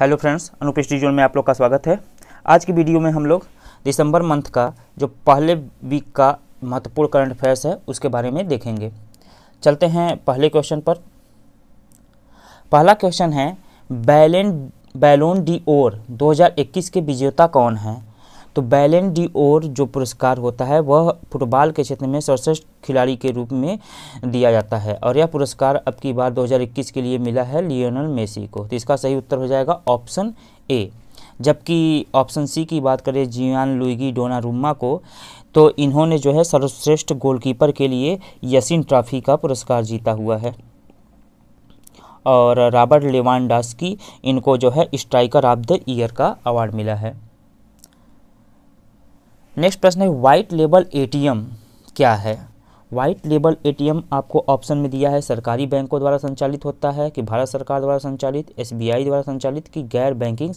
Hello friends अनुपेश dissolve में आप लोग का स्वागत है आज की वीडियो में हम लोग दिसंबर मंथ का जो पहले वीक का महत्वपूर्ण करंट अफेयर्स है उसके बारे में देखेंगे चलते हैं पहले क्वेश्चन पर पहला क्वेश्चन है बैलेंड बैलोन डी ओर 2021 के विजेता कौन हैं तो बैलेंड डी ओर जो पुरस्कार होता है वह फुटबॉल के क्षेत्र में सर्वश्रेष्ठ खिलाड़ी के रूप में दिया जाता है और यह पुरस्कार अब की बार 2021 के लिए मिला है लियोनल मेसी को तो इसका सही उत्तर हो जाएगा ऑप्शन ए जबकि ऑप्शन सी की बात करें जियान लुइगी डोना रूमा को तो इन्होंने जो है सर्वश्रेष्ठ गोलकीपर के लिए यसिन ट्रॉफी का पुरस्कार जीता हुआ है और रॉबर्ट लेवानडास्की इनको जो है स्ट्राइकर ऑफ द ईयर का अवार्ड मिला है नेक्स्ट प्रश्न है वाइट लेबल एटीएम क्या है वाइट लेबल एटीएम आपको ऑप्शन में दिया है सरकारी बैंकों द्वारा संचालित होता है कि भारत सरकार द्वारा संचालित एसबीआई द्वारा संचालित कि गैर बैंकिंग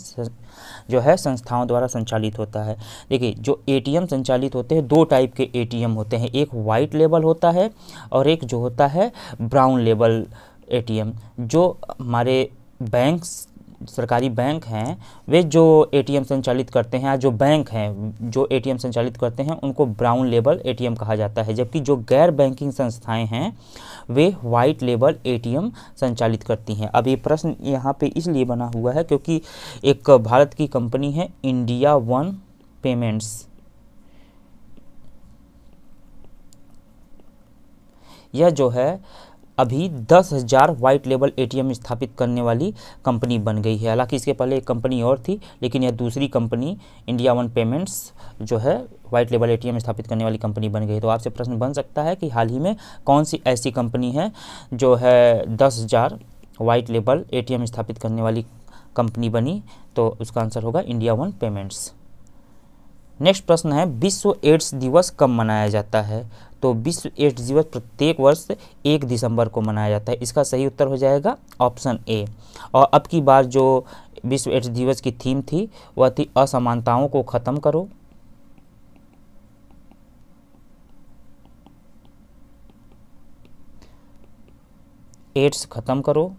जो है संस्थाओं द्वारा संचालित होता है देखिए जो एटीएम संचालित होते हैं दो टाइप के एटीएम होते हैं एक वाइट लेबल होता है और एक जो होता है ब्राउन लेबल ए जो हमारे बैंक्स सरकारी बैंक हैं वे जो एटीएम संचालित करते हैं या जो बैंक हैं जो एटीएम संचालित करते हैं उनको ब्राउन लेबल एटीएम कहा जाता है जबकि जो गैर बैंकिंग संस्थाएं हैं वे वाइट लेबल एटीएम संचालित करती हैं अब ये प्रश्न यहाँ पे इसलिए बना हुआ है क्योंकि एक भारत की कंपनी है इंडिया वन पेमेंट्स यह जो है अभी दस हज़ार वाइट लेबल एटीएम स्थापित करने वाली कंपनी बन गई है हालांकि इसके पहले एक कंपनी और थी लेकिन यह दूसरी कंपनी इंडिया वन पेमेंट्स जो है वाइट लेबल एटीएम स्थापित करने वाली कंपनी बन गई तो आपसे प्रश्न बन सकता है कि हाल ही में कौन सी ऐसी कंपनी है जो है दस हज़ार वाइट लेबल ए स्थापित करने वाली कंपनी बनी तो उसका आंसर होगा इंडिया वन पेमेंट्स नेक्स्ट प्रश्न है विश्व एड्स दिवस कब मनाया जाता है तो विश्व एड्स दिवस प्रत्येक वर्ष एक दिसंबर को मनाया जाता है इसका सही उत्तर हो जाएगा ऑप्शन ए और अब की बार जो विश्व एड्स दिवस की थीम थी वह थी असमानताओं को ख़त्म करो एड्स ख़त्म करो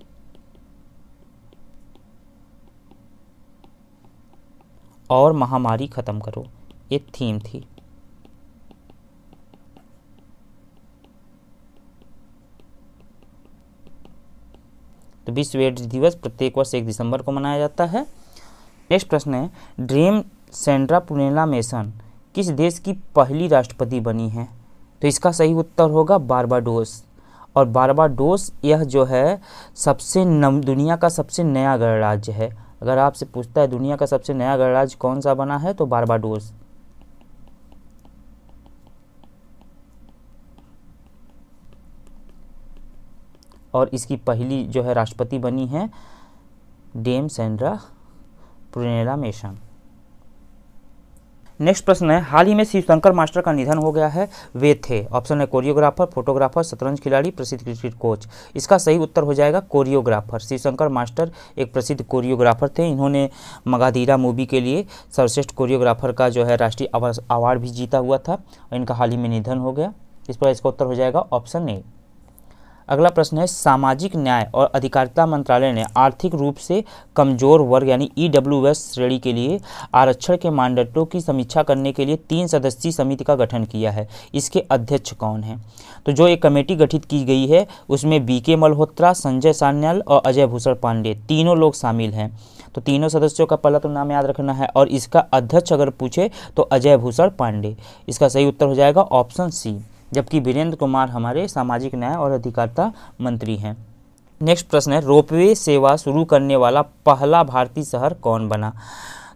और महामारी ख़त्म करो एक थीम थी तो विश्व एड्स दिवस प्रत्येक वर्ष एक दिसंबर को मनाया जाता है नेक्स्ट प्रश्न है ड्रीम सेंड्रा पुनेला मेसन किस देश की पहली राष्ट्रपति बनी है तो इसका सही उत्तर होगा बारबाडोस और बारबाडोस यह जो है सबसे नम दुनिया का सबसे नया गणराज्य है अगर आपसे पूछता है दुनिया का सबसे नया गणराज्य कौन सा बना है तो बारबाडोस और इसकी पहली जो है राष्ट्रपति बनी है Dame Sandra Prunella Mason next प्रश्न है हाल ही में शिवशंकर मास्टर का निधन हो गया है वे थे ऑप्शन है कोरियोग्राफर फोटोग्राफर शतरंज खिलाड़ी प्रसिद्ध क्रिकेट कोच इसका सही उत्तर हो जाएगा कोरियोग्राफर शिवशंकर मास्टर एक प्रसिद्ध कोरियोग्राफर थे इन्होंने मगाधीरा मूवी के लिए सर्वश्रेष्ठ कोरियोग्राफर का जो है राष्ट्रीय अवार्ड भी जीता हुआ था इनका हाल ही में निधन हो गया इस पर इसका उत्तर हो जाएगा ऑप्शन ए अगला प्रश्न है सामाजिक न्याय और अधिकारिता मंत्रालय ने आर्थिक रूप से कमजोर वर्ग यानी ई e श्रेणी के लिए आरक्षण के मानदंडों की समीक्षा करने के लिए तीन सदस्यीय समिति का गठन किया है इसके अध्यक्ष कौन है तो जो एक कमेटी गठित की गई है उसमें बी के मल्होत्रा संजय सान्याल और अजय भूषण पांडे तीनों लोग शामिल हैं तो तीनों सदस्यों का पहला तो नाम याद रखना है और इसका अध्यक्ष अगर पूछे तो अजय भूषण पांडे इसका सही उत्तर हो जाएगा ऑप्शन सी जबकि वीरेंद्र कुमार हमारे सामाजिक न्याय और अधिकारिता मंत्री हैं नेक्स्ट प्रश्न है रोपवे सेवा शुरू करने वाला पहला भारतीय शहर कौन बना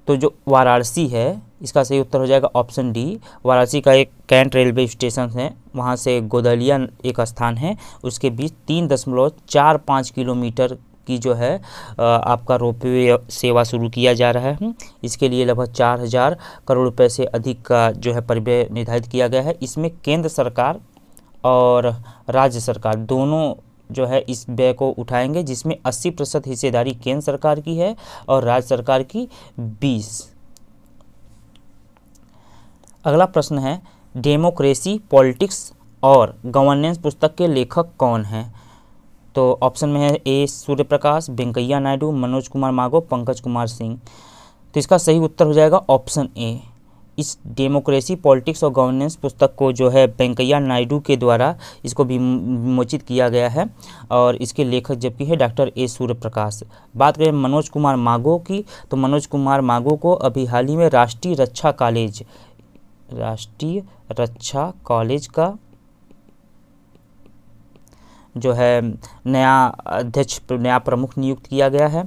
तो जो वाराणसी है इसका सही उत्तर हो जाएगा ऑप्शन डी वाराणसी का एक कैंट रेलवे स्टेशन है वहाँ से गोदलिया एक स्थान है उसके बीच तीन दशमलव चार पाँच किलोमीटर की जो है आपका रोपवे सेवा शुरू किया जा रहा है इसके लिए लगभग चार हज़ार करोड़ रुपए से अधिक का जो है परिव्यय निर्धारित किया गया है इसमें केंद्र सरकार और राज्य सरकार दोनों जो है इस व्यय को उठाएंगे जिसमें 80 प्रतिशत हिस्सेदारी केंद्र सरकार की है और राज्य सरकार की 20 अगला प्रश्न है डेमोक्रेसी पॉलिटिक्स और गवर्नेंस पुस्तक के लेखक कौन हैं तो ऑप्शन में है ए सूर्यप्रकाश वेंकैया नायडू मनोज कुमार मागो पंकज कुमार सिंह तो इसका सही उत्तर हो जाएगा ऑप्शन ए इस डेमोक्रेसी पॉलिटिक्स और गवर्नेंस पुस्तक को जो है वेंकैया नायडू के द्वारा इसको विमोचित किया गया है और इसके लेखक जबकि है डॉक्टर ए सूर्यप्रकाश बात करें मनोज कुमार मागो की तो मनोज कुमार मागो को अभी हाल ही में राष्ट्रीय रक्षा कॉलेज राष्ट्रीय रक्षा कॉलेज का जो है नया अध्यक्ष नया प्रमुख नियुक्त किया गया है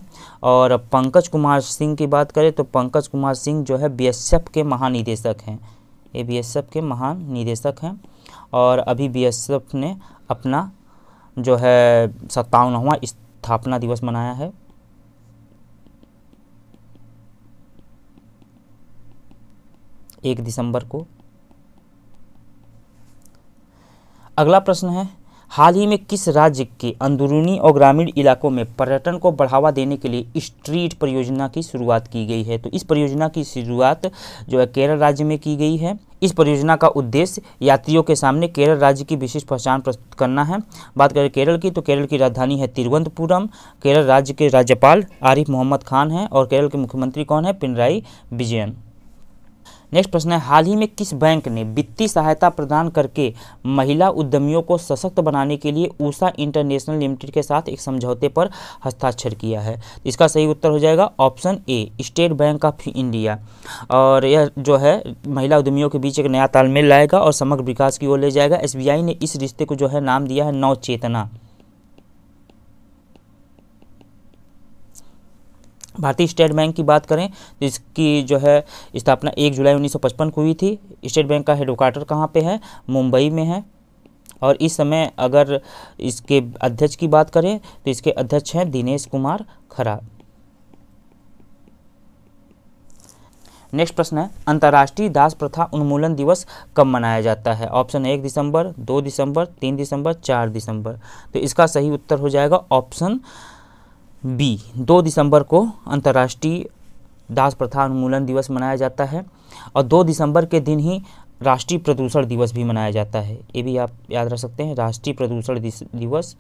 और पंकज कुमार सिंह की बात करें तो पंकज कुमार सिंह जो है बीएसएफ के महानिदेशक हैं ये बीएसएफ के महानिदेशक हैं और अभी बीएसएफ ने अपना जो है सत्तावनवा स्थापना दिवस मनाया है एक दिसंबर को अगला प्रश्न है हाल ही में किस राज्य के अंदरूनी और ग्रामीण इलाकों में पर्यटन को बढ़ावा देने के लिए स्ट्रीट परियोजना की शुरुआत की गई है तो इस परियोजना की शुरुआत जो है केरल राज्य में की गई है इस परियोजना का उद्देश्य यात्रियों के सामने केरल राज्य की विशेष पहचान प्रस्तुत करना है बात करें केरल की तो केरल की राजधानी है तिरुवनंतपुरम केरल राज्य के राज्यपाल आरिफ मोहम्मद खान हैं और केरल के मुख्यमंत्री कौन है पिनराई विजयन नेक्स्ट प्रश्न है हाल ही में किस बैंक ने वित्तीय सहायता प्रदान करके महिला उद्यमियों को सशक्त बनाने के लिए ऊषा इंटरनेशनल लिमिटेड के साथ एक समझौते पर हस्ताक्षर किया है तो इसका सही उत्तर हो जाएगा option A State Bank of India और यह जो है महिला उद्यमियों के बीच एक नया तालमेल लाएगा और समग्र विकास की ओर ले जाएगा एस ने इस रिश्ते को जो है नाम दिया है नौ चेतना भारतीय स्टेट बैंक की बात करें जिसकी जो है स्थापना एक जुलाई 1955 को हुई थी स्टेट बैंक का हेडक्वार्टर कहाँ पे है मुंबई में है और इस समय अगर इसके अध्यक्ष की बात करें तो इसके अध्यक्ष हैं दिनेश कुमार खरा नेक्स्ट प्रश्न है अंतर्राष्ट्रीय दास प्रथा उन्मूलन दिवस कब मनाया जाता है ऑप्शन एक दिसंबर दो दिसंबर तीन दिसंबर चार दिसंबर तो इसका सही उत्तर हो जाएगा ऑप्शन बी दो दिसंबर को अंतर्राष्ट्रीय दास प्रथा उन्मूलन दिवस मनाया जाता है और दो दिसंबर के दिन ही राष्ट्रीय प्रदूषण दिवस भी मनाया जाता है ये भी आप याद रख सकते हैं राष्ट्रीय प्रदूषण दिवस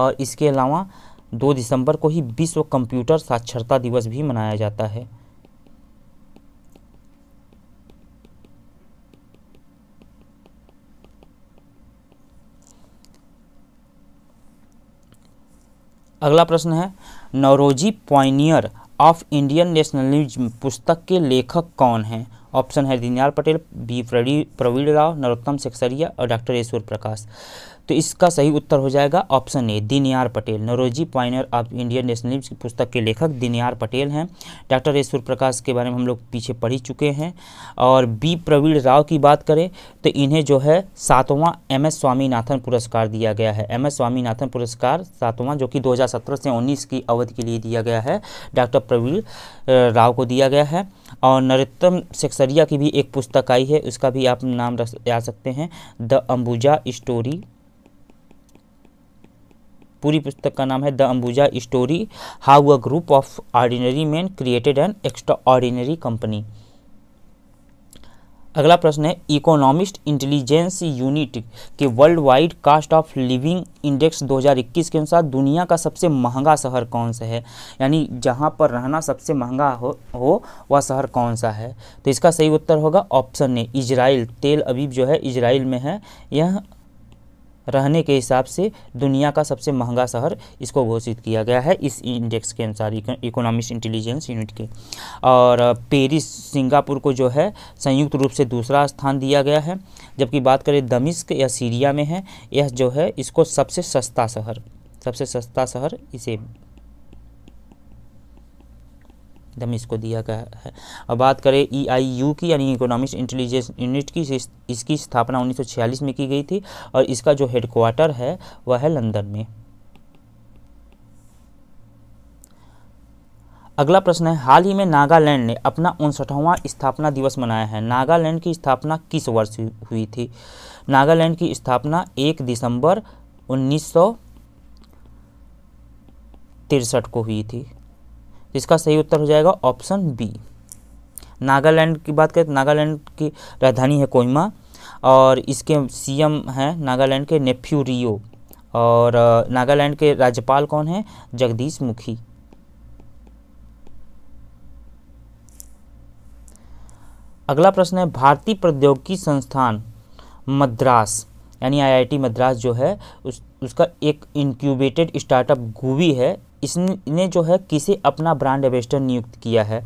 और इसके अलावा दो दिसंबर को ही विश्व कंप्यूटर साक्षरता दिवस भी मनाया जाता है अगला प्रश्न है Naoroji pioneer of Indian nationalism पुस्तक के लेखक कौन हैं ऑप्शन है दीनदयाल पटेल बी प्रवीण राव नरोत्तम सेक्सरिया और डॉक्टर ईश्वर प्रकाश तो इसका सही उत्तर हो जाएगा option A Dinyar Patel Naoroji pioneer of Indian nationalism की पुस्तक के लेखक दीनयार पटेल हैं डॉक्टर सूर्य प्रकाश के बारे में हम लोग पीछे पढ़ ही चुके हैं और बी प्रवीण राव की बात करें तो इन्हें जो है सातवां एम एस स्वामीनाथन पुरस्कार दिया गया है एम एस स्वामीनाथन पुरस्कार सातवां जो कि दो से उन्नीस की अवधि के लिए दिया गया है डॉक्टर प्रवीण राव को दिया गया है और नरोत्तम सेक्सरिया की भी एक पुस्तक आई है उसका भी आप नाम रख सकते हैं द अंबुजा स्टोरी पूरी पुस्तक का नाम है the Ambuja story how a group of ordinary man created an extraordinary company अगला प्रश्न है इकोनॉमिस्ट इंटेलिजेंस यूनिट के Worldwide Cost of Living Index 2021 के अनुसार दुनिया का सबसे महंगा शहर कौन सा है यानी जहां पर रहना सबसे महंगा हो हो वह शहर कौन सा है तो इसका सही उत्तर होगा ऑप्शन ए इजराइल तेल अबीब जो है इजराइल में है यह रहने के हिसाब से दुनिया का सबसे महंगा शहर इसको घोषित किया गया है इस इंडेक्स के अनुसार इकोनॉमिक्स इंटेलिजेंस यूनिट के और पेरिस सिंगापुर को जो है संयुक्त रूप से दूसरा स्थान दिया गया है जबकि बात करें दमिश्क या सीरिया में है यह जो है इसको सबसे सस्ता शहर सबसे सस्ता शहर इसे एकदम इसको दिया गया है अब बात करें ईआईयू e की यानी इकोनॉमिक्स इंटेलिजेंस यूनिट की इसकी स्थापना 1946 में की गई थी और इसका जो हेडक्वार्टर है वह है लंदन में अगला प्रश्न है हाल ही में नागालैंड ने अपना उनसठवां स्थापना दिवस मनाया है नागालैंड की स्थापना किस वर्ष हुई थी नागालैंड की स्थापना एक दिसंबर उन्नीस को हुई थी इसका सही उत्तर हो जाएगा ऑप्शन बी नागालैंड की बात करें तो नागालैंड की राजधानी है कोहिमा और इसके सीएम हैं नागालैंड के नेफ्यू रियो और नागालैंड के राज्यपाल कौन हैं जगदीश मुखी अगला प्रश्न है भारतीय प्रौद्योगिकी संस्थान मद्रास यानी आईआईटी मद्रास जो है उस उसका एक इंक्यूबेटेड स्टार्टअप गूवी है इसने जो है किसे अपना ब्रांड एम्बेसडर नियुक्त किया है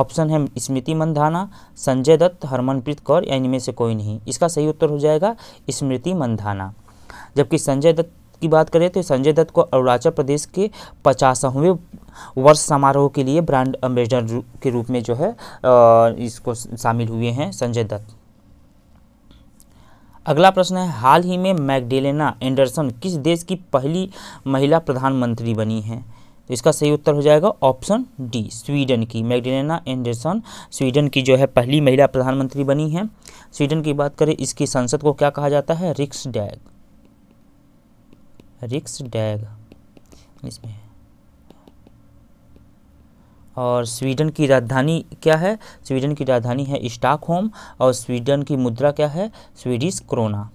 ऑप्शन है स्मृति मंधाना संजय दत्त हरमनप्रीत कौर या इनमें से कोई नहीं इसका सही उत्तर हो जाएगा स्मृति मंधाना जबकि संजय दत्त की बात करें तो संजय दत्त को अरुणाचल प्रदेश के पचासवें वर्ष समारोह के लिए ब्रांड एम्बेसडर के रूप में जो है इसको शामिल हुए हैं संजय दत्त अगला प्रश्न है हाल ही में मैगडेलेना एंडरसन किस देश की पहली महिला प्रधानमंत्री बनी है तो इसका सही उत्तर हो जाएगा ऑप्शन डी स्वीडन की मैगडेलेना एंडरसन स्वीडन की जो है पहली महिला प्रधानमंत्री बनी है स्वीडन की बात करें इसकी संसद को क्या कहा जाता है रिक्स डैग रिक्स डैग इसमें और स्वीडन की राजधानी क्या है स्वीडन की राजधानी है स्टॉकहोम और स्वीडन की मुद्रा क्या है स्वीडिश क्रोना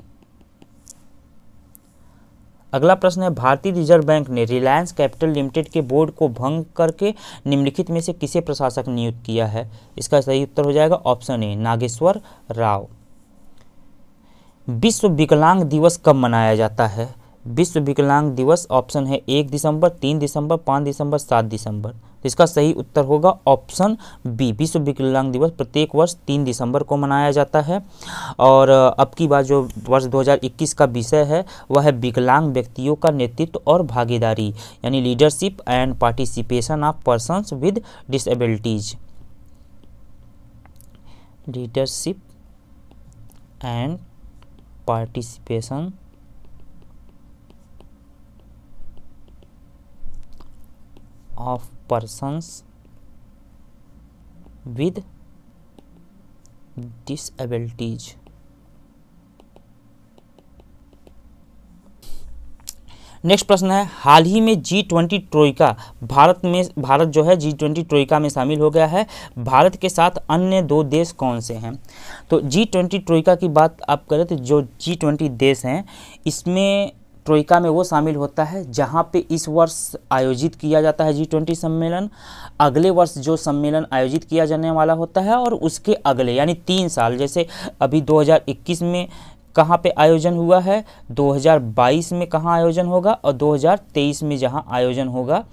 अगला प्रश्न है भारतीय रिजर्व बैंक ने रिलायंस कैपिटल लिमिटेड के बोर्ड को भंग करके निम्नलिखित में से किसे प्रशासक नियुक्त किया है इसका सही उत्तर हो जाएगा ऑप्शन ए नागेश्वर राव विश्व विकलांग दिवस कब मनाया जाता है विश्व विकलांग दिवस ऑप्शन है एक दिसंबर तीन दिसंबर पाँच दिसंबर सात दिसंबर तो इसका सही उत्तर होगा ऑप्शन बी विश्व विकलांग दिवस प्रत्येक वर्ष तीन दिसंबर को मनाया जाता है और अब की बात जो वर्ष 2021 का विषय है वह है विकलांग व्यक्तियों का नेतृत्व और भागीदारी यानी leadership and participation of persons with disabilities leadership and participation of persons with disabilities next प्रश्न है हाल ही में जी ट्वेंटी ट्रोइका भारत में भारत जो है जी ट्वेंटी ट्रोइका में शामिल हो गया है भारत के साथ अन्य दो देश कौन से हैं तो जी ट्वेंटी ट्रोइका की बात आप करें तो जो जी ट्वेंटी देश हैं इसमें ट्रोइका में वो शामिल होता है जहाँ पे इस वर्ष आयोजित किया जाता है जी ट्वेंटी सम्मेलन अगले वर्ष जो सम्मेलन आयोजित किया जाने वाला होता है और उसके अगले यानी तीन साल जैसे अभी 2021 में कहाँ पे आयोजन हुआ है 2022 में कहाँ आयोजन होगा और 2023 में जहाँ आयोजन होगा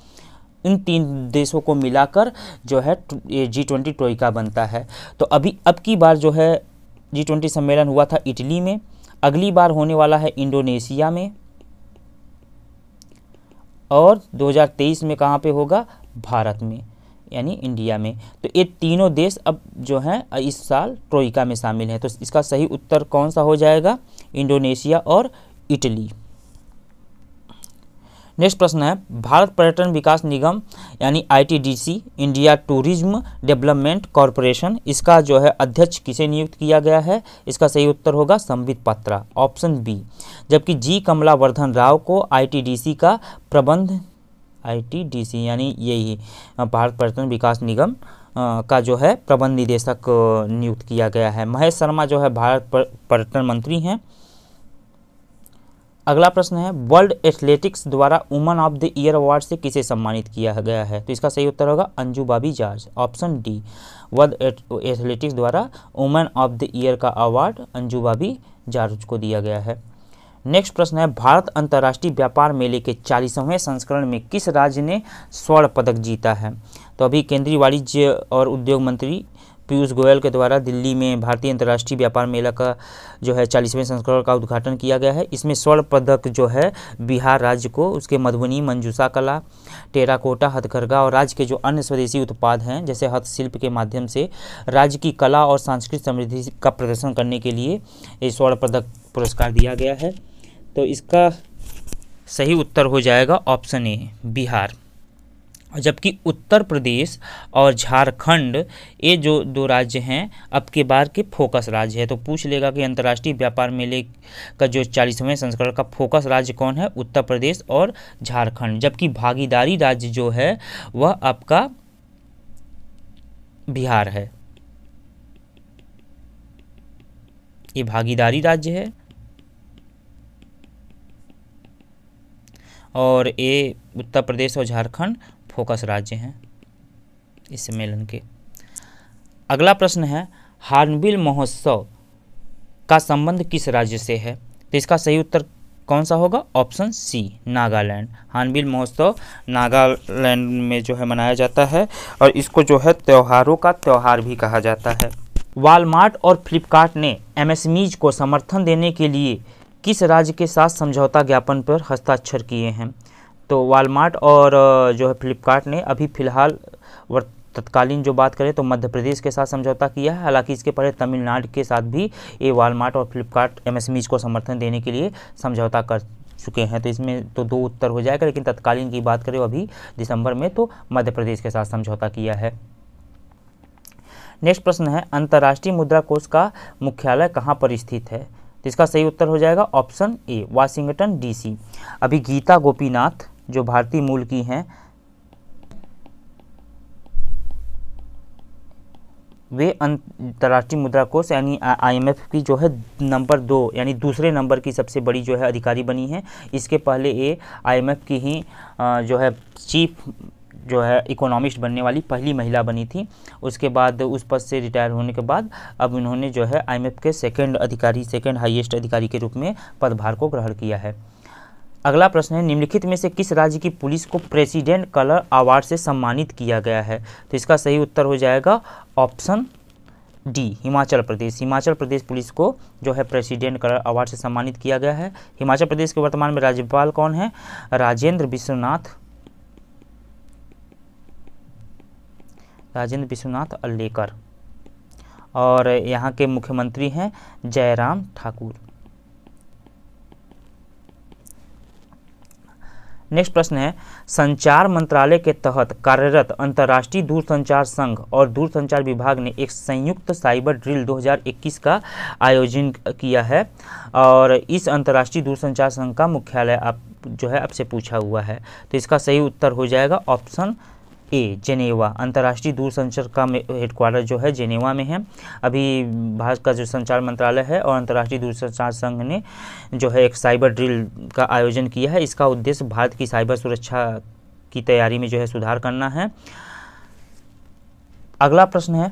इन तीन देशों को मिलाकर जो है ये जी ट्वेंटी ट्रोइका बनता है तो अभी अब की बार जो है जी ट्वेंटी सम्मेलन हुआ था इटली में अगली बार होने वाला है इंडोनेशिया में और 2023 में कहाँ पे होगा भारत में यानी इंडिया में तो ये तीनों देश अब जो हैं इस साल ट्रोइका में शामिल हैं तो इसका सही उत्तर कौन सा हो जाएगा इंडोनेशिया और इटली नेक्स्ट प्रश्न है भारत पर्यटन विकास निगम यानी ITDC India Tourism Development Corporation इसका जो है अध्यक्ष किसे नियुक्त किया गया है इसका सही उत्तर होगा संबित पात्रा ऑप्शन बी जबकि जी कमलावर्धन राव को आईटीडीसी का प्रबंध आईटीडीसी यानी यही भारत पर्यटन विकास निगम का जो है प्रबंध निदेशक नियुक्त किया गया है महेश शर्मा जो है भारत पर्यटन मंत्री हैं अगला प्रश्न है वर्ल्ड एथलेटिक्स द्वारा Woman of the Year award से किसे सम्मानित किया गया है तो इसका सही उत्तर होगा Anju Bobby George option D World Athletics द्वारा वुमन ऑफ द ईयर का अवार्ड अंजू बाबी जॉर्ज को दिया गया है नेक्स्ट प्रश्न है भारत अंतर्राष्ट्रीय व्यापार मेले के चालीसवें संस्करण में किस राज्य ने स्वर्ण पदक जीता है तो अभी केंद्रीय वाणिज्य और उद्योग मंत्री पीयूष गोयल के द्वारा दिल्ली में भारतीय अंतर्राष्ट्रीय व्यापार मेला का जो है चालीसवें संस्करण का उद्घाटन किया गया है इसमें स्वर्ण पदक जो है बिहार राज्य को उसके मधुबनी मंजूषा कला टेराकोटा हथकरघा और राज्य के जो अन्य स्वदेशी उत्पाद हैं जैसे हस्तशिल्प के माध्यम से राज्य की कला और सांस्कृतिक समृद्धि का प्रदर्शन करने के लिए ये स्वर्ण पदक पुरस्कार दिया गया है तो इसका सही उत्तर हो जाएगा ऑप्शन ए बिहार जबकि उत्तर प्रदेश और झारखंड ये जो दो राज्य हैं अब के बार के फोकस राज्य है तो पूछ लेगा कि अंतर्राष्ट्रीय व्यापार मेले का जो चालीसवें संस्करण का फोकस राज्य कौन है उत्तर प्रदेश और झारखंड जबकि भागीदारी राज्य जो है वह आपका बिहार है ये भागीदारी राज्य है और ये उत्तर प्रदेश और झारखंड फोकस राज्य हैं इस सम्मेलन के अगला प्रश्न है हार्नबिल महोत्सव का संबंध किस राज्य से है तो इसका सही उत्तर कौन सा होगा ऑप्शन सी नागालैंड हार्नबिल महोत्सव नागालैंड में जो है मनाया जाता है और इसको जो है त्योहारों का त्यौहार भी कहा जाता है वालमार्ट और फ्लिपकार्ट ने एमएसएमईज को समर्थन देने के लिए किस राज्य के साथ समझौता ज्ञापन पर हस्ताक्षर किए हैं तो वालमार्ट और जो है फ्लिपकार्ट ने अभी फ़िलहाल तत्कालीन जो बात करें तो मध्य प्रदेश के साथ समझौता किया है हालांकि इसके पहले तमिलनाडु के साथ भी ये वालमार्ट और फ्लिपकार्ट एमएसएमईज को समर्थन देने के लिए समझौता कर चुके हैं तो इसमें तो दो उत्तर हो जाएगा लेकिन तत्कालीन की बात करें अभी दिसंबर में तो मध्य प्रदेश के साथ समझौता किया है नेक्स्ट प्रश्न है अंतर्राष्ट्रीय मुद्रा कोष का मुख्यालय कहाँ पर स्थित है तो इसका सही उत्तर हो जाएगा ऑप्शन ए वाशिंगटन डीसी अभी गीता गोपीनाथ जो भारतीय मूल की हैं वे अंतर्राष्ट्रीय मुद्रा कोष यानी आईएमएफ की जो है नंबर दो यानी दूसरे नंबर की सबसे बड़ी जो है अधिकारी बनी है इसके पहले ये आईएमएफ की ही जो है चीफ जो है इकोनॉमिस्ट बनने वाली पहली महिला बनी थी उसके बाद उस पद से रिटायर होने के बाद अब इन्होंने जो है आईएमएफ के सेकंड अधिकारी सेकंड हाईएस्ट अधिकारी के रूप में पदभार को ग्रहण किया है अगला प्रश्न है निम्नलिखित में से किस राज्य की पुलिस को प्रेसिडेंट कलर अवार्ड से सम्मानित किया गया है तो इसका सही उत्तर हो जाएगा option D Himachal Pradesh Himachal Pradesh police को जो है प्रेसिडेंट कलर अवार्ड से सम्मानित किया गया है हिमाचल प्रदेश के वर्तमान में राज्यपाल कौन है राजेंद्र विश्वनाथ राजेंद्र विश्वनाथ अल्लेकर और यहाँ के मुख्यमंत्री हैं जयराम ठाकुर नेक्स्ट प्रश्न है संचार मंत्रालय के तहत कार्यरत अंतर्राष्ट्रीय दूरसंचार संघ और दूरसंचार विभाग ने एक संयुक्त साइबर ड्रिल 2021 का आयोजन किया है और इस अंतर्राष्ट्रीय दूरसंचार संघ का मुख्यालय आप जो है आपसे पूछा हुआ है तो इसका सही उत्तर हो जाएगा ऑप्शन ए जेनेवा अंतर्राष्ट्रीय दूरसंचार का हेडक्वार्टर जो है जेनेवा में है अभी भारत का जो संचार मंत्रालय है और अंतर्राष्ट्रीय दूरसंचार संघ ने जो है एक साइबर ड्रिल का आयोजन किया है इसका उद्देश्य भारत की साइबर सुरक्षा की तैयारी में जो है सुधार करना है अगला प्रश्न है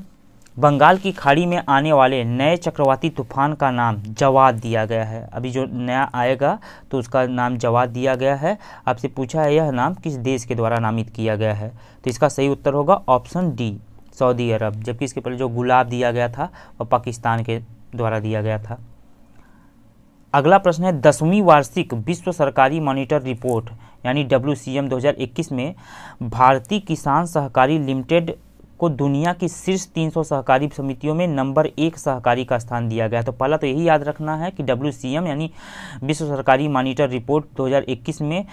बंगाल की खाड़ी में आने वाले नए चक्रवाती तूफान का नाम जवाद दिया गया है अभी जो नया आएगा तो उसका नाम जवाद दिया गया है आपसे पूछा है यह नाम किस देश के द्वारा नामित किया गया है तो इसका सही उत्तर होगा ऑप्शन डी सऊदी अरब जबकि इसके पहले जो गुलाब दिया गया था वह पाकिस्तान के द्वारा दिया गया था अगला प्रश्न है दसवीं वार्षिक विश्व सरकारी मॉनिटर रिपोर्ट यानी डब्ल्यू 2021 में भारतीय किसान सहकारी लिमिटेड को दुनिया की शीर्ष 300 सहकारी समितियों में नंबर एक सहकारी का स्थान दिया गया तो पहला तो यही याद रखना है कि डब्ल्यू यानी विश्व सरकारी मॉनिटर रिपोर्ट 2021 में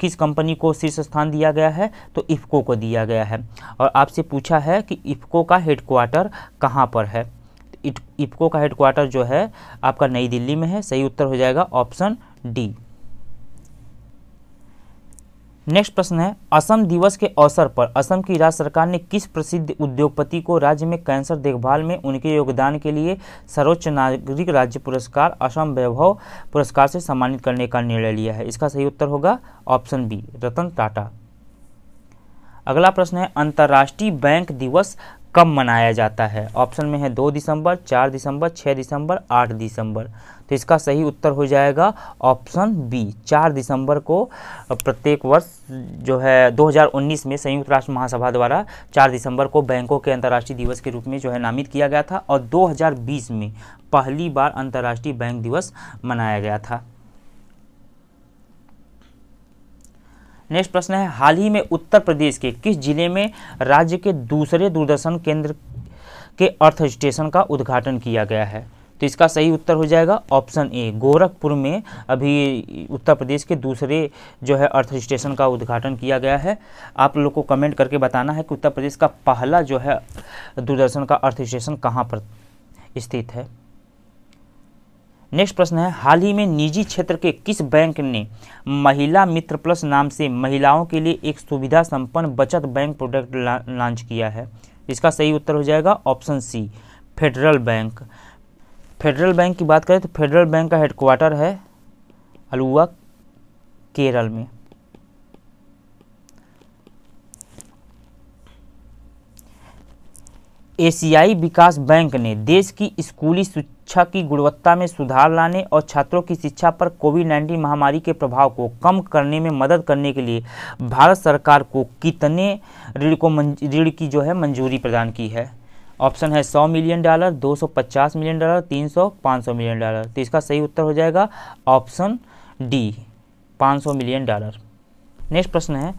किस कंपनी को शीर्ष स्थान दिया गया है तो इफ्को को दिया गया है और आपसे पूछा है कि इफ्को का हेडक्वार्टर कहाँ पर है इफ्को का हेडक्वार्टर जो है आपका नई दिल्ली में है सही उत्तर हो जाएगा ऑप्शन डी नेक्स्ट प्रश्न है असम दिवस के अवसर पर असम की राज्य सरकार ने किस प्रसिद्ध उद्योगपति को राज्य में कैंसर देखभाल में उनके योगदान के लिए सर्वोच्च नागरिक राज्य पुरस्कार असम वैभव पुरस्कार से सम्मानित करने का निर्णय लिया है इसका सही उत्तर होगा ऑप्शन बी रतन टाटा अगला प्रश्न है अंतर्राष्ट्रीय बैंक दिवस कब मनाया जाता है ऑप्शन में है दो दिसंबर चार दिसंबर छः दिसंबर आठ दिसंबर तो इसका सही उत्तर हो जाएगा ऑप्शन बी चार दिसंबर को प्रत्येक वर्ष जो है 2019 में संयुक्त राष्ट्र महासभा द्वारा चार दिसंबर को बैंकों के अंतर्राष्ट्रीय दिवस के रूप में जो है नामित किया गया था और 2020 में पहली बार अंतर्राष्ट्रीय बैंक दिवस मनाया गया था नेक्स्ट प्रश्न है हाल ही में उत्तर प्रदेश के किस जिले में राज्य के दूसरे दूरदर्शन केंद्र के अर्थ स्टेशन का उद्घाटन किया गया है तो इसका सही उत्तर हो जाएगा ऑप्शन ए गोरखपुर में अभी उत्तर प्रदेश के दूसरे जो है अर्थ स्टेशन का उद्घाटन किया गया है आप लोग को कमेंट करके बताना है कि उत्तर प्रदेश का पहला जो है दूरदर्शन का अर्थ स्टेशन कहाँ पर स्थित है नेक्स्ट प्रश्न है हाल ही में निजी क्षेत्र के किस बैंक ने महिला मित्र प्लस नाम से महिलाओं के लिए एक सुविधा संपन्न बचत बैंक प्रोडक्ट लॉन्च किया है इसका सही उत्तर हो जाएगा option C Federal Bank Federal Bank की बात करें तो फेडरल बैंक का हेडक्वार्टर है अलुआ केरल में एशियाई विकास बैंक ने देश की स्कूली शिक्षा की गुणवत्ता में सुधार लाने और छात्रों की शिक्षा पर कोविड नाइन्टीन महामारी के प्रभाव को कम करने में मदद करने के लिए भारत सरकार को कितने ऋण को ऋण की जो है मंजूरी प्रदान की है ऑप्शन है 100 million dollar 250 million dollar 300 500 million dollar तो इसका सही उत्तर हो जाएगा option D 500 million dollar next प्रश्न है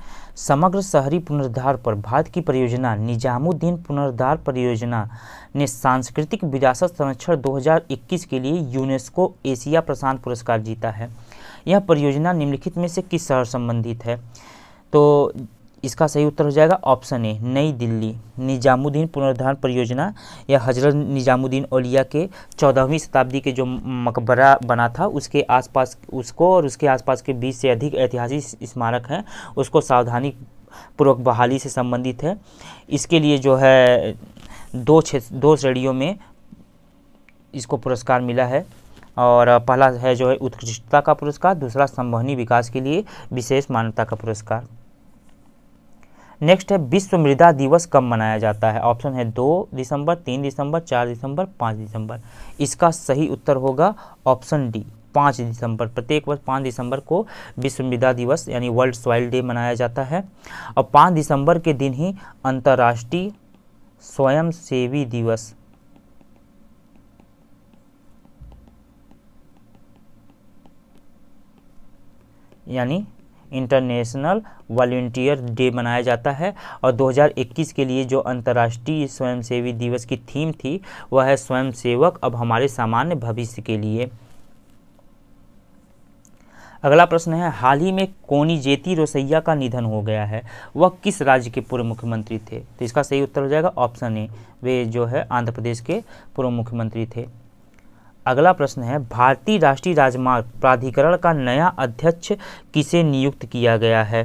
समग्र शहरी पुनरुद्धार पर भारत की परियोजना निजामुद्दीन पुनरुद्धार परियोजना ने सांस्कृतिक विरासत संरक्षण 2021 के लिए यूनेस्को एशिया प्रशांत पुरस्कार जीता है यह परियोजना निम्नलिखित में से किस शहर संबंधित है तो इसका सही उत्तर हो जाएगा ऑप्शन ए नई दिल्ली निजामुद्दीन पुनरुद्धार परियोजना या हजरत निजामुद्दीन ओलिया के चौदहवीं शताब्दी के जो मकबरा बना था उसके आसपास उसको और उसके आसपास के बीस से अधिक ऐतिहासिक स्मारक हैं उसको सावधानी पूर्वक बहाली से संबंधित है इसके लिए जो है दो क्षेत्र दो श्रेणियों में इसको पुरस्कार मिला है और पहला है जो है उत्कृष्टता का पुरस्कार दूसरा संवहनी विकास के लिए विशेष मान्यता का पुरस्कार नेक्स्ट है विश्व मृदा दिवस कब मनाया जाता है ऑप्शन है दो दिसंबर तीन दिसंबर चार दिसंबर पाँच दिसंबर इसका सही उत्तर होगा ऑप्शन डी पाँच दिसंबर प्रत्येक वर्ष पाँच दिसंबर को विश्व मृदा दिवस यानी वर्ल्ड सॉइल डे मनाया जाता है और पाँच दिसंबर के दिन ही अंतर्राष्ट्रीय स्वयंसेवी दिवस यानी इंटरनेशनल वॉल्टियर डे मनाया जाता है और 2021 के लिए जो अंतर्राष्ट्रीय स्वयंसेवी दिवस की थीम थी वह है स्वयंसेवक अब हमारे सामान्य भविष्य के लिए अगला प्रश्न है हाल ही में जेती रोसैया का निधन हो गया है वह किस राज्य के पूर्व मुख्यमंत्री थे तो इसका सही उत्तर हो जाएगा ऑप्शन ए वे जो है आंध्र प्रदेश के पूर्व मुख्यमंत्री थे अगला प्रश्न है भारतीय राष्ट्रीय राजमार्ग प्राधिकरण का नया अध्यक्ष किसे नियुक्त किया गया है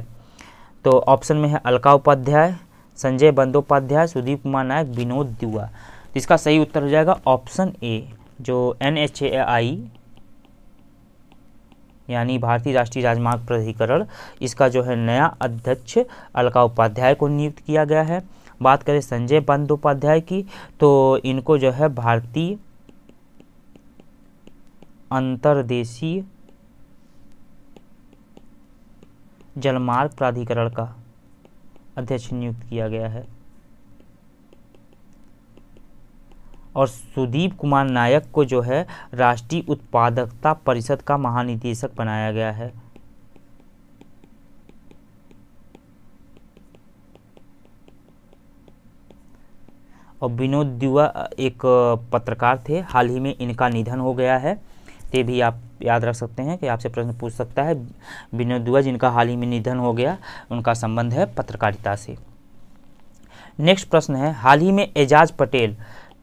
तो ऑप्शन में है अलका उपाध्याय संजय बंदोपाध्याय सुदीप कुमार नायक विनोद दुआ तो इसका सही उत्तर हो जाएगा ऑप्शन ए जो एन एच ए आई यानी भारतीय राष्ट्रीय राजमार्ग प्राधिकरण इसका जो है नया अध्यक्ष अलका उपाध्याय को नियुक्त किया गया है बात करें संजय बंदोपाध्याय की तो इनको जो है भारतीय अंतर्देशीय जलमार्ग प्राधिकरण का अध्यक्ष नियुक्त किया गया है और सुदीप कुमार नायक को जो है राष्ट्रीय उत्पादकता परिषद का महानिदेशक बनाया गया है और विनोद दुआ एक पत्रकार थे हाल ही में इनका निधन हो गया है ये भी आप याद रख सकते हैं कि आपसे प्रश्न पूछ सकता है विनोद दुआ जिनका हाल ही में निधन हो गया उनका संबंध है पत्रकारिता से नेक्स्ट प्रश्न है हाल ही में एजाज पटेल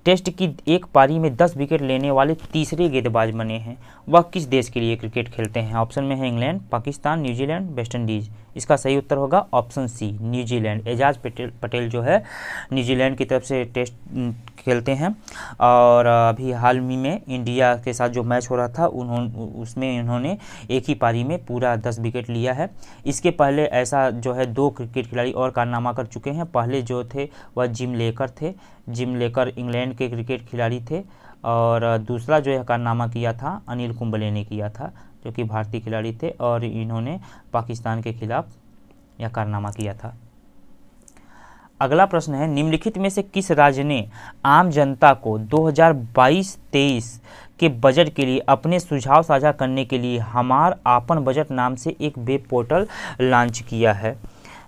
टेस्ट की एक पारी में 10 विकेट लेने वाले तीसरे गेंदबाज बने हैं वह किस देश के लिए क्रिकेट खेलते हैं ऑप्शन में है England Pakistan New Zealand West Indies इसका सही उत्तर होगा option C New Zealand Ajaz Patel Patel जो है न्यूजीलैंड की तरफ से टेस्ट खेलते हैं और अभी हाल ही में इंडिया के साथ जो मैच हो रहा था उन्होंने उसमें इन्होंने एक ही पारी में पूरा दस विकेट लिया है इसके पहले ऐसा जो है दो क्रिकेट खिलाड़ी और कारनामा कर चुके हैं पहले जो थे वह जिम लेकर थे जिम लेकर इंग्लैंड के क्रिकेट खिलाड़ी थे और दूसरा जो है कारनामा किया था अनिल कुंबले ने किया था जो कि भारतीय खिलाड़ी थे और इन्होंने पाकिस्तान के खिलाफ यह कारनामा किया था अगला प्रश्न है निम्नलिखित में से किस राज्य ने आम जनता को 2022-23 के बजट के लिए अपने सुझाव साझा करने के लिए हमार आपन बजट नाम से एक वेब पोर्टल लॉन्च किया है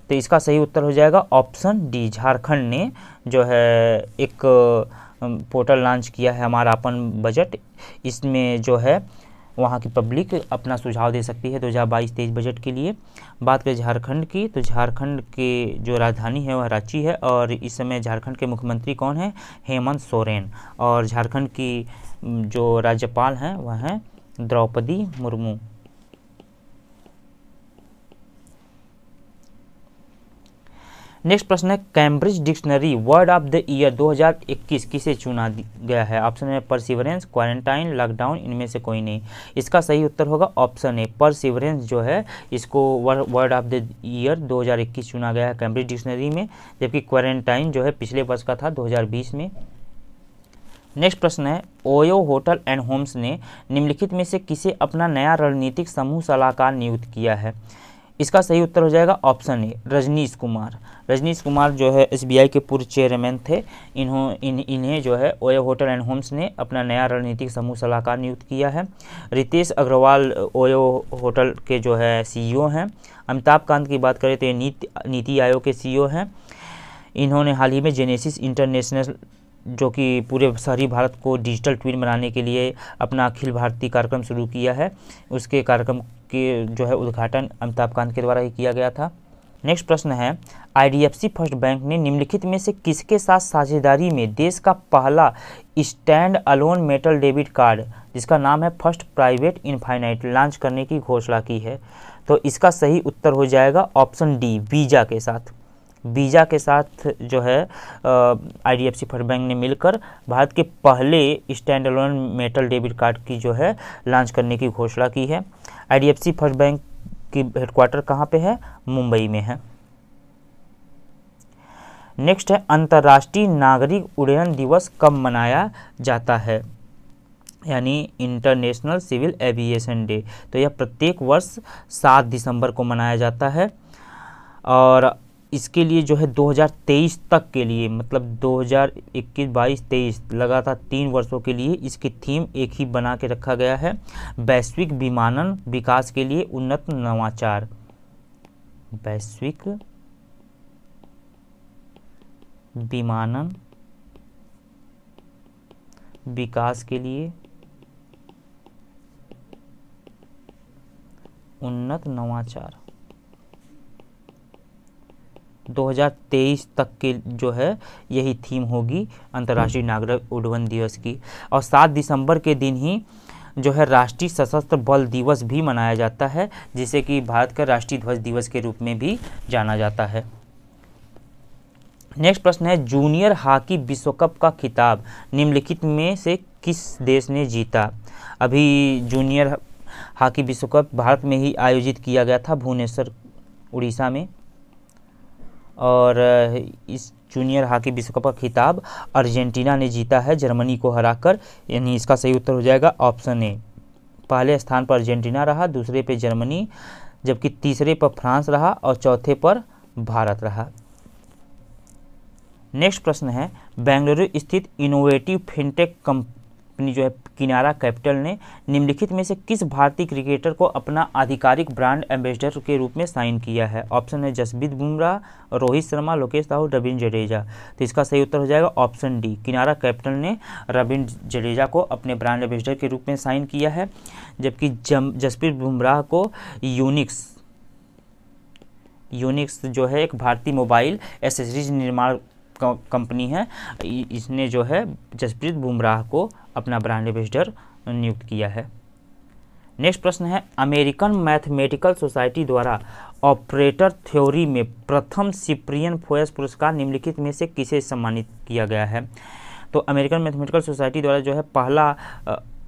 तो इसका सही उत्तर हो जाएगा ऑप्शन डी झारखंड ने जो है एक पोर्टल लॉन्च किया है हमारा अपन बजट इसमें जो है वहाँ की पब्लिक अपना सुझाव दे सकती है दो तो हज़ार बाईस तेईस बजट के लिए बात करें झारखंड की तो झारखंड के जो राजधानी है वह रांची है और इस समय झारखंड के मुख्यमंत्री कौन है हेमंत सोरेन और झारखंड की जो राज्यपाल हैं वह हैं द्रौपदी मुर्मू नेक्स्ट प्रश्न है Cambridge Dictionary Word of the Year 2021 किसे चुना गया है ऑप्शन में परसिवरेंस क्वारंटाइन लॉकडाउन इनमें से कोई नहीं इसका सही उत्तर होगा ऑप्शन ए परसिवरेंस जो है इसको वर्ड ऑफ द ईयर 2021 चुना गया है कैम्ब्रिज डिक्शनरी में जबकि क्वारंटाइन जो है पिछले वर्ष का था 2020 में नेक्स्ट प्रश्न है ओयो होटल एंड होम्स ने निम्नलिखित में से किसे अपना नया रणनीतिक समूह सलाहकार नियुक्त किया है इसका सही उत्तर हो जाएगा ऑप्शन ए रजनीश कुमार रजनीश कुमार जो है एसबीआई के पूर्व चेयरमैन थे इन्हों इन इन्हें जो है ओयो होटल एंड होम्स ने अपना नया रणनीतिक समूह सलाहकार नियुक्त किया है रितेश अग्रवाल ओयो होटल के जो है सीईओ हैं अमिताभ कांत की बात करें तो ये नीति नीति आयोग के सीईओ हैं इन्होंने हाल ही में जेनेसिस इंटरनेशनल जो कि पूरे शहरी भारत को डिजिटल ट्विन बनाने के लिए अपना अखिल भारतीय कार्यक्रम शुरू किया है उसके कार्यक्रम की जो है उद्घाटन अमिताभ कांत के द्वारा ही किया गया था नेक्स्ट प्रश्न है आईडीएफसी फर्स्ट बैंक ने निम्नलिखित में से किसके साथ साझेदारी में देश का पहला standalone metal debit card जिसका नाम है फर्स्ट प्राइवेट इनफाइनाइट लॉन्च करने की घोषणा की है तो इसका सही उत्तर हो जाएगा ऑप्शन डी वीज़ा के साथ वीज़ा के साथ जो है I D F C First Bank ने मिलकर भारत के पहले standalone metal debit card की जो है लॉन्च करने की घोषणा की है आईडीएफसी फर्स्ट बैंक की हेडक्वार्टर कहाँ पे है मुंबई में है नेक्स्ट है अंतर्राष्ट्रीय नागरिक उड्डयन दिवस कब मनाया जाता है यानी इंटरनेशनल सिविल एविएशन डे तो यह प्रत्येक वर्ष सात दिसंबर को मनाया जाता है और इसके लिए जो है 2023 तक के लिए मतलब 2021 22 23 लगातार तीन वर्षों के लिए इसकी थीम एक ही बना के रखा गया है वैश्विक विमानन विकास के लिए उन्नत नवाचार वैश्विक विमानन विकास के लिए उन्नत नवाचार 2023 तक के जो है यही थीम होगी अंतर्राष्ट्रीय हम्म। नागरिक उड्डयन दिवस की और 7 दिसंबर के दिन ही जो है राष्ट्रीय सशस्त्र बल दिवस भी मनाया जाता है जिसे कि भारत का राष्ट्रीय ध्वज दिवस के रूप में भी जाना जाता है नेक्स्ट प्रश्न है जूनियर हॉकी विश्व कप का खिताब निम्नलिखित में से किस देश ने जीता अभी जूनियर हॉकी विश्व कप भारत में ही आयोजित किया गया था भुवनेश्वर उड़ीसा में और इस जूनियर हॉकी विश्व कप का खिताब अर्जेंटीना ने जीता है जर्मनी को हराकर यानी इसका सही उत्तर हो जाएगा ऑप्शन ए पहले स्थान पर अर्जेंटीना रहा दूसरे पे जर्मनी जबकि तीसरे पर फ्रांस रहा और चौथे पर भारत रहा नेक्स्ट प्रश्न है बेंगलुरु स्थित इनोवेटिव फिनटेक कंप अपनी जो है किनारा कैपिटल ने निम्नलिखित में से किस भारतीय क्रिकेटर को अपना आधिकारिक ब्रांड एम्बेसडर के रूप में साइन किया है ऑप्शन है जसबीत बुमराह रोहित शर्मा लोकेश राहुल रविंद्र जडेजा तो इसका सही उत्तर हो जाएगा ऑप्शन डी किनारा कैपिटल ने रविंद्र जडेजा को अपने ब्रांड एम्बेसडर के रूप में साइन किया है जबकि जसप्रीत बुमराह को यूनिक्स यूनिक्स जो है एक भारतीय मोबाइल एसेसरीज निर्माण कंपनी है इसने जो है जसप्रीत बुमराह को अपना ब्रांड एम्बेसडर नियुक्त किया है नेक्स्ट प्रश्न है अमेरिकन मैथमेटिकल सोसाइटी द्वारा ऑपरेटर थ्योरी में प्रथम सिप्रियन फोयस पुरस्कार निम्नलिखित में से किसे सम्मानित किया गया है तो अमेरिकन मैथमेटिकल सोसाइटी द्वारा जो है पहला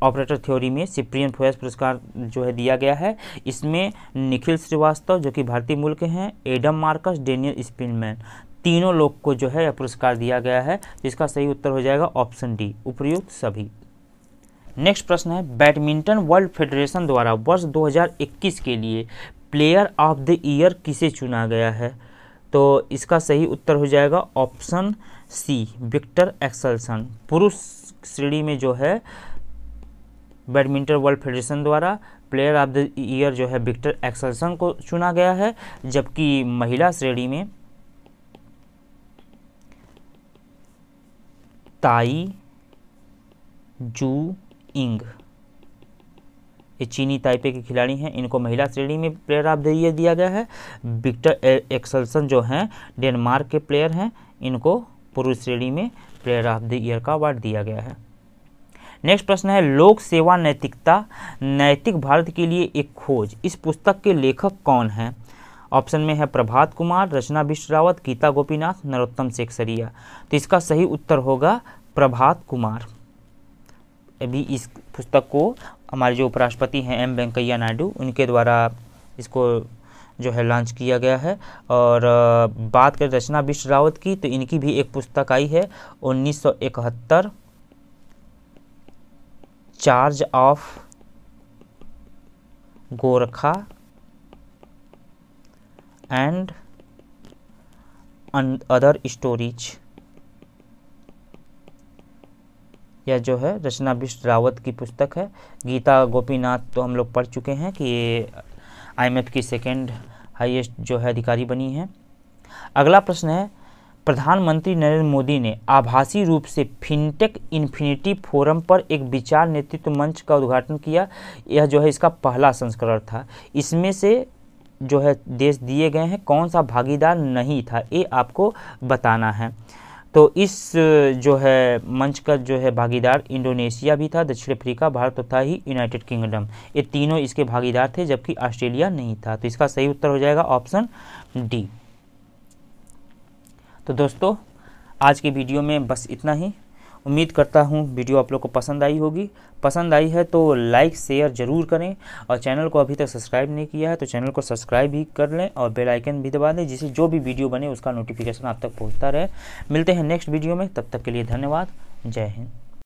ऑपरेटर थ्योरी में सिप्रियन फोयस पुरस्कार जो है दिया गया है इसमें निखिल श्रीवास्तव जो कि भारतीय मूल के हैं एडम मार्कस डेनियल स्पिनमैन तीनों लोग को जो है यह पुरस्कार दिया गया है जिसका सही उत्तर हो जाएगा ऑप्शन डी उपयुक्त सभी नेक्स्ट प्रश्न है बैडमिंटन वर्ल्ड फेडरेशन द्वारा वर्ष 2021 के लिए प्लेयर ऑफ द ईयर किसे चुना गया है तो इसका सही उत्तर हो जाएगा ऑप्शन सी विक्टर एक्सलसन पुरुष श्रेणी में जो है बैडमिंटन वर्ल्ड फेडरेशन द्वारा प्लेयर ऑफ द ईयर जो है विक्टर एक्सलसन को चुना गया है जबकि महिला श्रेणी में ताई जू इंग ये चीनी ताइपे के खिलाड़ी हैं इनको महिला श्रेणी में प्लेयर ऑफ द ईयर दिया गया है विक्टर एक्सलसन जो हैं डेनमार्क के प्लेयर हैं इनको पुरुष श्रेणी में प्लेयर ऑफ द ईयर का अवार्ड दिया गया है नेक्स्ट प्रश्न है लोक सेवा नैतिकता नैतिक भारत के लिए एक खोज इस पुस्तक के लेखक कौन हैं ऑप्शन में है प्रभात कुमार रचना रावत गीता गोपीनाथ नरोत्तम शेखसरिया तो इसका सही उत्तर होगा प्रभात कुमार अभी इस पुस्तक को हमारे जो उपराष्ट्रपति हैं एम वेंकैया नायडू उनके द्वारा इसको जो है लॉन्च किया गया है और बात करें रचना बिश्व रावत की तो इनकी भी एक पुस्तक आई है उन्नीस सौ इकहत्तर charge of Gorkha and other stories यह जो है रचना बिष्ट रावत की पुस्तक है गीता गोपीनाथ तो हम लोग पढ़ चुके हैं कि ये आईएमएफ की सेकेंड हाईएस्ट जो है अधिकारी बनी है अगला प्रश्न है प्रधानमंत्री नरेंद्र मोदी ने आभासी रूप से फिनटेक इन्फिनिटी फोरम पर एक विचार नेतृत्व मंच का उद्घाटन किया यह जो है इसका पहला संस्करण था इसमें से जो है देश दिए गए हैं कौन सा भागीदार नहीं था ये आपको बताना है तो इस जो है मंच का जो है भागीदार इंडोनेशिया भी था दक्षिण अफ्रीका भारत तथा था ही यूनाइटेड किंगडम ये तीनों इसके भागीदार थे जबकि ऑस्ट्रेलिया नहीं था तो इसका सही उत्तर हो जाएगा ऑप्शन डी तो दोस्तों आज की वीडियो में बस इतना ही उम्मीद करता हूँ वीडियो आप लोग को पसंद आई होगी पसंद आई है तो लाइक शेयर ज़रूर करें और चैनल को अभी तक सब्सक्राइब नहीं किया है तो चैनल को सब्सक्राइब भी कर लें और बेल आइकन भी दबा दें जिससे जो भी वीडियो बने उसका नोटिफिकेशन आप तक पहुँचता रहे मिलते हैं नेक्स्ट वीडियो में तब तक के लिए धन्यवाद जय हिंद